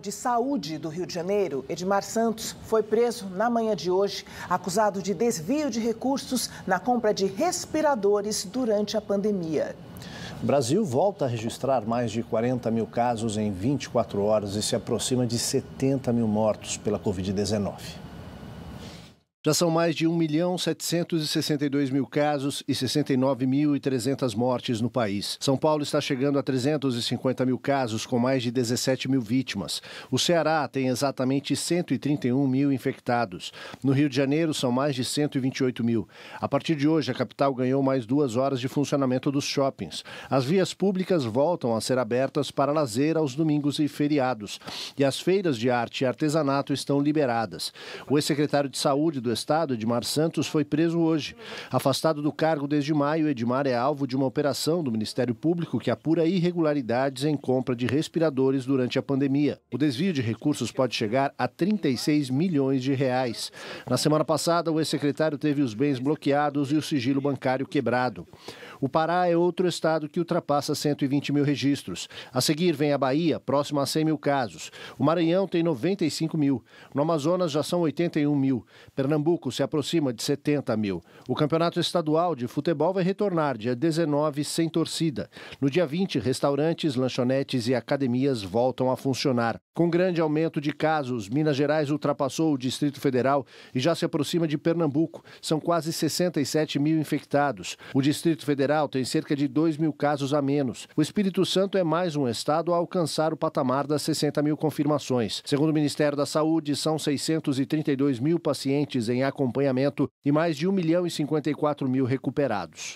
de Saúde do Rio de Janeiro, Edmar Santos, foi preso na manhã de hoje, acusado de desvio de recursos na compra de respiradores durante a pandemia. Brasil volta a registrar mais de 40 mil casos em 24 horas e se aproxima de 70 mil mortos pela Covid-19. Já são mais de 1 milhão 762 mil casos e 69.300 mortes no país. São Paulo está chegando a 350 mil casos, com mais de 17 mil vítimas. O Ceará tem exatamente 131 mil infectados. No Rio de Janeiro, são mais de 128 mil. A partir de hoje, a capital ganhou mais duas horas de funcionamento dos shoppings. As vias públicas voltam a ser abertas para lazer aos domingos e feriados. E as feiras de arte e artesanato estão liberadas. O ex-secretário de Saúde do do Estado, Edmar Santos, foi preso hoje. Afastado do cargo desde maio, Edmar é alvo de uma operação do Ministério Público que apura irregularidades em compra de respiradores durante a pandemia. O desvio de recursos pode chegar a 36 milhões de reais. Na semana passada, o ex-secretário teve os bens bloqueados e o sigilo bancário quebrado. O Pará é outro estado que ultrapassa 120 mil registros. A seguir vem a Bahia, próxima a 100 mil casos. O Maranhão tem 95 mil. No Amazonas já são 81 mil. Pernambuco Pernambuco se aproxima de 70 mil. O Campeonato Estadual de Futebol vai retornar dia 19 sem torcida. No dia 20, restaurantes, lanchonetes e academias voltam a funcionar. Com grande aumento de casos, Minas Gerais ultrapassou o Distrito Federal e já se aproxima de Pernambuco. São quase 67 mil infectados. O Distrito Federal tem cerca de 2 mil casos a menos. O Espírito Santo é mais um estado a alcançar o patamar das 60 mil confirmações. Segundo o Ministério da Saúde, são 632 mil pacientes em acompanhamento e mais de 1 milhão e 54 mil recuperados.